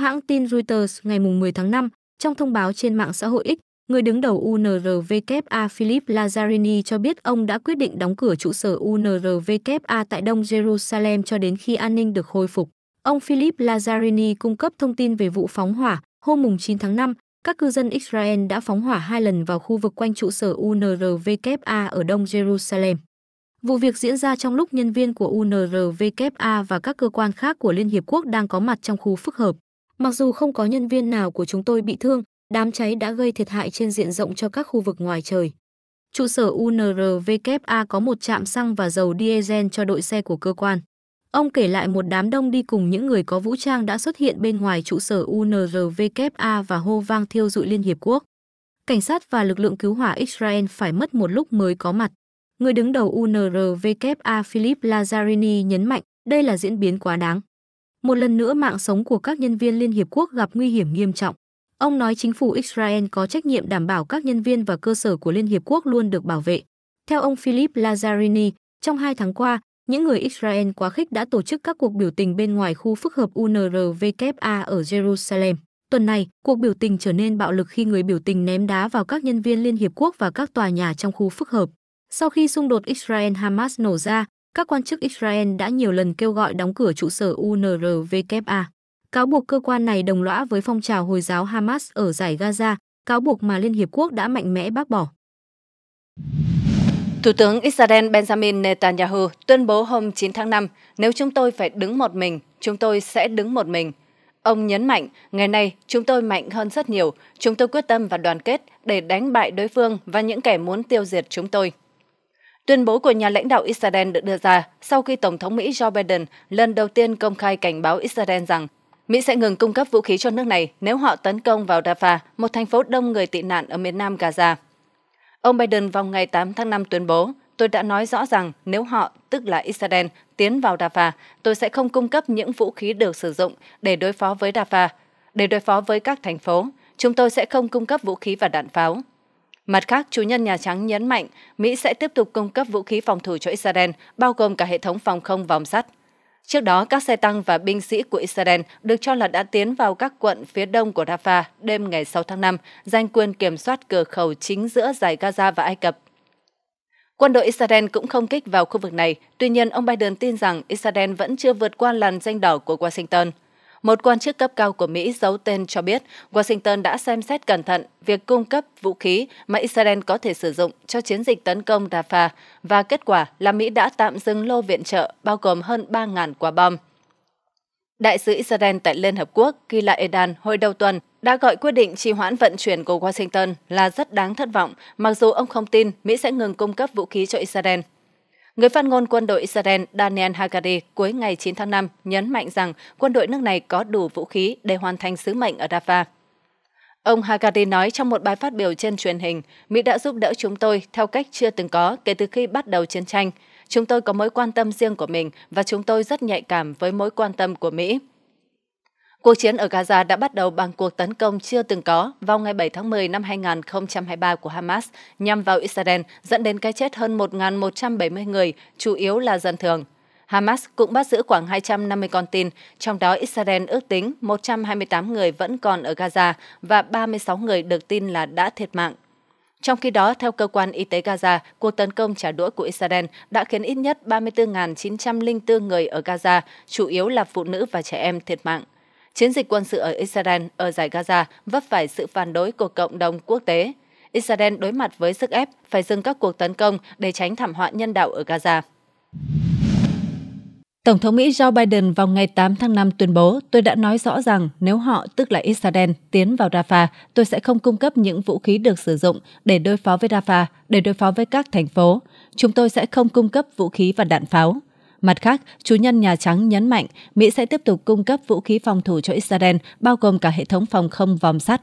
hãng tin Reuters ngày 10 tháng 5, trong thông báo trên mạng xã hội X, người đứng đầu UNRWA Philip Lazzarini cho biết ông đã quyết định đóng cửa trụ sở UNRWA tại Đông Jerusalem cho đến khi an ninh được khôi phục. Ông Philip Lazzarini cung cấp thông tin về vụ phóng hỏa hôm 9 tháng 5, các cư dân Israel đã phóng hỏa hai lần vào khu vực quanh trụ sở UNRWA ở Đông Jerusalem. Vụ việc diễn ra trong lúc nhân viên của UNRWA và các cơ quan khác của Liên Hiệp Quốc đang có mặt trong khu phức hợp. Mặc dù không có nhân viên nào của chúng tôi bị thương, đám cháy đã gây thiệt hại trên diện rộng cho các khu vực ngoài trời. Trụ sở UNRWA có một trạm xăng và dầu diesel cho đội xe của cơ quan. Ông kể lại một đám đông đi cùng những người có vũ trang đã xuất hiện bên ngoài trụ sở UNRWA và hô vang thiêu dụi Liên Hiệp Quốc. Cảnh sát và lực lượng cứu hỏa Israel phải mất một lúc mới có mặt. Người đứng đầu UNRWA Philip Lazzarini nhấn mạnh đây là diễn biến quá đáng. Một lần nữa mạng sống của các nhân viên Liên Hiệp Quốc gặp nguy hiểm nghiêm trọng. Ông nói chính phủ Israel có trách nhiệm đảm bảo các nhân viên và cơ sở của Liên Hiệp Quốc luôn được bảo vệ. Theo ông Philip Lazzarini, trong hai tháng qua, những người Israel quá khích đã tổ chức các cuộc biểu tình bên ngoài khu phức hợp UNRWA ở Jerusalem. Tuần này, cuộc biểu tình trở nên bạo lực khi người biểu tình ném đá vào các nhân viên Liên Hiệp Quốc và các tòa nhà trong khu phức hợp. Sau khi xung đột Israel-Hamas nổ ra, các quan chức Israel đã nhiều lần kêu gọi đóng cửa trụ sở UNRWA. Cáo buộc cơ quan này đồng lõa với phong trào Hồi giáo Hamas ở giải Gaza, cáo buộc mà Liên Hiệp Quốc đã mạnh mẽ bác bỏ. Thủ tướng Israel Benjamin Netanyahu tuyên bố hôm 9 tháng 5, nếu chúng tôi phải đứng một mình, chúng tôi sẽ đứng một mình. Ông nhấn mạnh, ngày nay chúng tôi mạnh hơn rất nhiều, chúng tôi quyết tâm và đoàn kết để đánh bại đối phương và những kẻ muốn tiêu diệt chúng tôi. Tuyên bố của nhà lãnh đạo Israel được đưa ra sau khi Tổng thống Mỹ Joe Biden lần đầu tiên công khai cảnh báo Israel rằng Mỹ sẽ ngừng cung cấp vũ khí cho nước này nếu họ tấn công vào Rafah, một thành phố đông người tị nạn ở miền nam Gaza. Ông Biden vào ngày 8 tháng 5 tuyên bố, tôi đã nói rõ rằng nếu họ, tức là Israel, tiến vào Rafah, tôi sẽ không cung cấp những vũ khí được sử dụng để đối phó với Rafah, để đối phó với các thành phố. Chúng tôi sẽ không cung cấp vũ khí và đạn pháo. Mặt khác, chủ nhân Nhà Trắng nhấn mạnh Mỹ sẽ tiếp tục cung cấp vũ khí phòng thủ cho Israel, bao gồm cả hệ thống phòng không vòng sắt. Trước đó, các xe tăng và binh sĩ của Israel được cho là đã tiến vào các quận phía đông của Rafah đêm ngày 6 tháng 5, giành quyền kiểm soát cửa khẩu chính giữa giải Gaza và Ai Cập. Quân đội Israel cũng không kích vào khu vực này, tuy nhiên ông Biden tin rằng Israel vẫn chưa vượt qua làn danh đỏ của Washington một quan chức cấp cao của Mỹ giấu tên cho biết Washington đã xem xét cẩn thận việc cung cấp vũ khí mà Israel có thể sử dụng cho chiến dịch tấn công Rafah và kết quả là Mỹ đã tạm dừng lô viện trợ bao gồm hơn 3.000 quả bom. Đại sứ Israel tại Liên Hợp Quốc Gila Edan hồi đầu tuần đã gọi quyết định trì hoãn vận chuyển của Washington là rất đáng thất vọng, mặc dù ông không tin Mỹ sẽ ngừng cung cấp vũ khí cho Israel. Người phát ngôn quân đội Israel Daniel Hagari cuối ngày 9 tháng 5 nhấn mạnh rằng quân đội nước này có đủ vũ khí để hoàn thành sứ mệnh ở Rafah. Ông Hagari nói trong một bài phát biểu trên truyền hình, Mỹ đã giúp đỡ chúng tôi theo cách chưa từng có kể từ khi bắt đầu chiến tranh. Chúng tôi có mối quan tâm riêng của mình và chúng tôi rất nhạy cảm với mối quan tâm của Mỹ. Cuộc chiến ở Gaza đã bắt đầu bằng cuộc tấn công chưa từng có vào ngày 7 tháng 10 năm 2023 của Hamas nhằm vào Israel, dẫn đến cái chết hơn 1.170 người, chủ yếu là dân thường. Hamas cũng bắt giữ khoảng 250 con tin, trong đó Israel ước tính 128 người vẫn còn ở Gaza và 36 người được tin là đã thiệt mạng. Trong khi đó, theo cơ quan y tế Gaza, cuộc tấn công trả đũa của Israel đã khiến ít nhất 34.904 người ở Gaza, chủ yếu là phụ nữ và trẻ em thiệt mạng chiến dịch quân sự ở Israel ở giải Gaza vấp phải sự phản đối của cộng đồng quốc tế. Israel đối mặt với sức ép phải dừng các cuộc tấn công để tránh thảm họa nhân đạo ở Gaza. Tổng thống Mỹ Joe Biden vào ngày 8 tháng 5 tuyên bố, tôi đã nói rõ rằng nếu họ, tức là Israel, tiến vào Rafah, tôi sẽ không cung cấp những vũ khí được sử dụng để đối phó với Rafah, để đối phó với các thành phố. Chúng tôi sẽ không cung cấp vũ khí và đạn pháo. Mặt khác, chủ nhân Nhà Trắng nhấn mạnh Mỹ sẽ tiếp tục cung cấp vũ khí phòng thủ cho Israel, bao gồm cả hệ thống phòng không vòm sắt.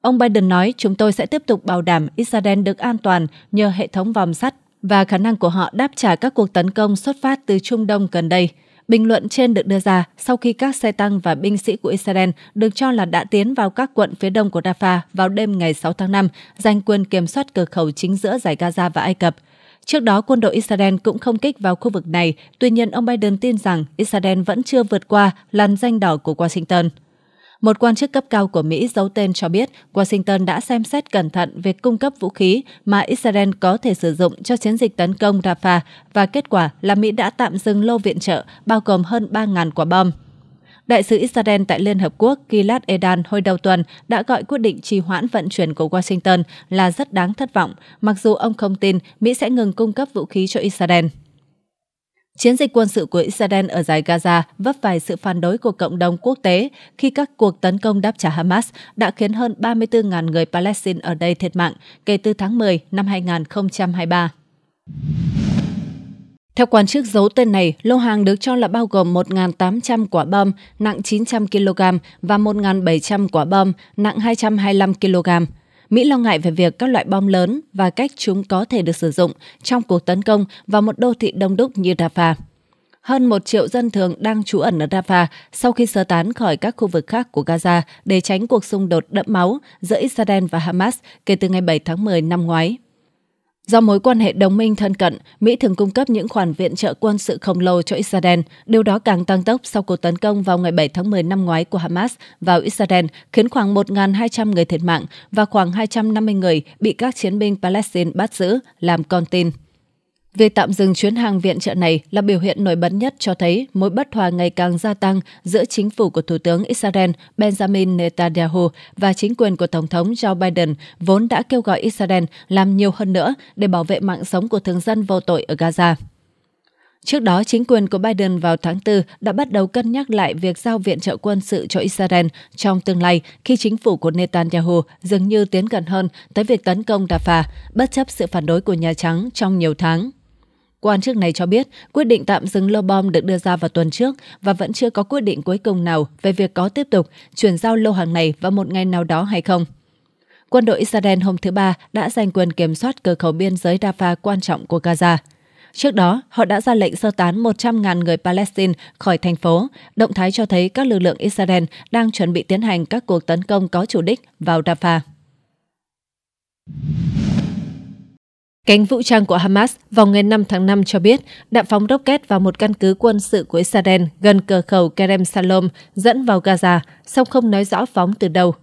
Ông Biden nói chúng tôi sẽ tiếp tục bảo đảm Israel được an toàn nhờ hệ thống vòm sắt và khả năng của họ đáp trả các cuộc tấn công xuất phát từ Trung Đông gần đây. Bình luận trên được đưa ra sau khi các xe tăng và binh sĩ của Israel được cho là đã tiến vào các quận phía đông của Rafah vào đêm ngày 6 tháng 5, giành quyền kiểm soát cửa khẩu chính giữa giải Gaza và Ai Cập. Trước đó, quân đội Israel cũng không kích vào khu vực này, tuy nhiên ông Biden tin rằng Israel vẫn chưa vượt qua làn danh đỏ của Washington. Một quan chức cấp cao của Mỹ giấu tên cho biết Washington đã xem xét cẩn thận việc cung cấp vũ khí mà Israel có thể sử dụng cho chiến dịch tấn công Rafah và kết quả là Mỹ đã tạm dừng lô viện trợ bao gồm hơn 3.000 quả bom. Đại sứ Israel tại Liên Hợp Quốc Gilad Edan hồi đầu tuần đã gọi quyết định trì hoãn vận chuyển của Washington là rất đáng thất vọng, mặc dù ông không tin Mỹ sẽ ngừng cung cấp vũ khí cho Israel. Chiến dịch quân sự của Israel ở giải Gaza vấp phải sự phản đối của cộng đồng quốc tế khi các cuộc tấn công đáp trả Hamas đã khiến hơn 34.000 người Palestine ở đây thiệt mạng kể từ tháng 10 năm 2023. Theo quan chức giấu tên này, lô hàng được cho là bao gồm 1.800 quả bom nặng 900 kg và 1.700 quả bom nặng 225 kg. Mỹ lo ngại về việc các loại bom lớn và cách chúng có thể được sử dụng trong cuộc tấn công vào một đô thị đông đúc như Rafah. Hơn một triệu dân thường đang trú ẩn ở Rafah sau khi sơ tán khỏi các khu vực khác của Gaza để tránh cuộc xung đột đẫm máu giữa Israel và Hamas kể từ ngày 7 tháng 10 năm ngoái. Do mối quan hệ đồng minh thân cận, Mỹ thường cung cấp những khoản viện trợ quân sự khổng lồ cho Israel. Điều đó càng tăng tốc sau cuộc tấn công vào ngày 7 tháng 10 năm ngoái của Hamas vào Israel, khiến khoảng 1.200 người thiệt mạng và khoảng 250 người bị các chiến binh Palestine bắt giữ, làm con tin. Việc tạm dừng chuyến hàng viện trợ này là biểu hiện nổi bật nhất cho thấy mối bất hòa ngày càng gia tăng giữa chính phủ của Thủ tướng Israel Benjamin Netanyahu và chính quyền của Tổng thống Joe Biden, vốn đã kêu gọi Israel làm nhiều hơn nữa để bảo vệ mạng sống của thường dân vô tội ở Gaza. Trước đó, chính quyền của Biden vào tháng 4 đã bắt đầu cân nhắc lại việc giao viện trợ quân sự cho Israel trong tương lai khi chính phủ của Netanyahu dường như tiến gần hơn tới việc tấn công Rafah, bất chấp sự phản đối của Nhà Trắng trong nhiều tháng. Quan chức này cho biết, quyết định tạm dừng lô bom được đưa ra vào tuần trước và vẫn chưa có quyết định cuối cùng nào về việc có tiếp tục chuyển giao lô hàng này vào một ngày nào đó hay không. Quân đội Israel hôm thứ Ba đã giành quyền kiểm soát cửa khẩu biên giới Rafah quan trọng của Gaza. Trước đó, họ đã ra lệnh sơ tán 100.000 người Palestine khỏi thành phố, động thái cho thấy các lực lượng Israel đang chuẩn bị tiến hành các cuộc tấn công có chủ đích vào Rafah. Cánh vũ trang của Hamas vào ngày 5 tháng 5 cho biết đã phóng rocket vào một căn cứ quân sự của Israel gần cửa khẩu Kerem Salom dẫn vào Gaza, song không nói rõ phóng từ đâu.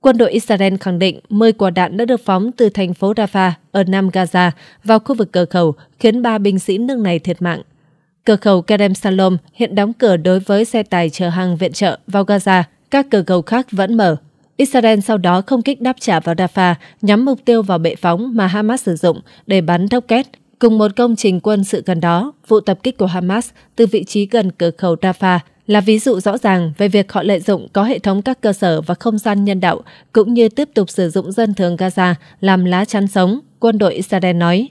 Quân đội Israel khẳng định 10 quả đạn đã được phóng từ thành phố Rafah ở Nam Gaza vào khu vực cửa khẩu, khiến ba binh sĩ nước này thiệt mạng. Cửa khẩu Kerem Salom hiện đóng cửa đối với xe tải chở hàng viện trợ vào Gaza, các cửa khẩu khác vẫn mở Israel sau đó không kích đáp trả vào Rafah, nhắm mục tiêu vào bệ phóng mà Hamas sử dụng để bắn rocket cùng một công trình quân sự gần đó. Vụ tập kích của Hamas từ vị trí gần cửa khẩu Rafah là ví dụ rõ ràng về việc họ lợi dụng có hệ thống các cơ sở và không gian nhân đạo, cũng như tiếp tục sử dụng dân thường Gaza làm lá chắn sống, quân đội Israel nói.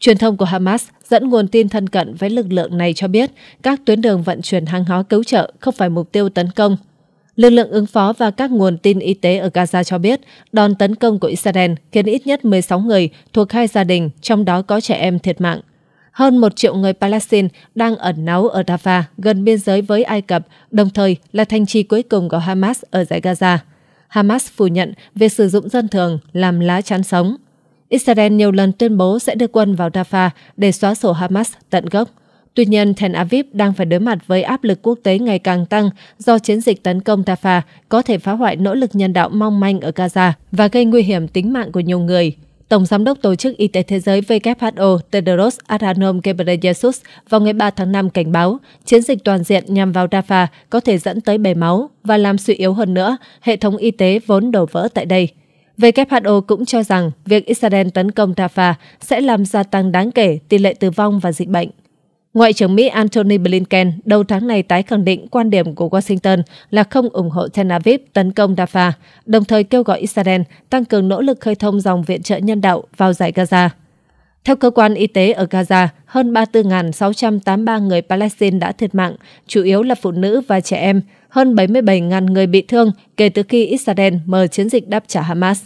Truyền thông của Hamas dẫn nguồn tin thân cận với lực lượng này cho biết các tuyến đường vận chuyển hàng hóa cứu trợ không phải mục tiêu tấn công, Lực lượng ứng phó và các nguồn tin y tế ở Gaza cho biết, đòn tấn công của Israel khiến ít nhất 16 người thuộc hai gia đình, trong đó có trẻ em thiệt mạng. Hơn một triệu người Palestine đang ẩn náu ở Rafah, gần biên giới với Ai Cập, đồng thời là thành trì cuối cùng của Hamas ở giải Gaza. Hamas phủ nhận việc sử dụng dân thường làm lá chắn sống. Israel nhiều lần tuyên bố sẽ đưa quân vào Rafah để xóa sổ Hamas tận gốc. Tuy nhiên, Tel Aviv đang phải đối mặt với áp lực quốc tế ngày càng tăng do chiến dịch tấn công Rafah có thể phá hoại nỗ lực nhân đạo mong manh ở Gaza và gây nguy hiểm tính mạng của nhiều người. Tổng Giám đốc Tổ chức Y tế Thế giới WHO Tedros Adhanom Ghebreyesus vào ngày 3 tháng 5 cảnh báo chiến dịch toàn diện nhằm vào Rafah có thể dẫn tới bể máu và làm suy yếu hơn nữa hệ thống y tế vốn đổ vỡ tại đây. WHO cũng cho rằng việc Israel tấn công Rafah sẽ làm gia tăng đáng kể tỷ lệ tử vong và dịch bệnh. Ngoại trưởng Mỹ Antony Blinken đầu tháng này tái khẳng định quan điểm của Washington là không ủng hộ Tel Aviv tấn công Rafah, đồng thời kêu gọi Israel tăng cường nỗ lực khơi thông dòng viện trợ nhân đạo vào giải Gaza. Theo cơ quan y tế ở Gaza, hơn 34.683 người Palestine đã thiệt mạng, chủ yếu là phụ nữ và trẻ em, hơn 77.000 người bị thương kể từ khi Israel mở chiến dịch đáp trả Hamas.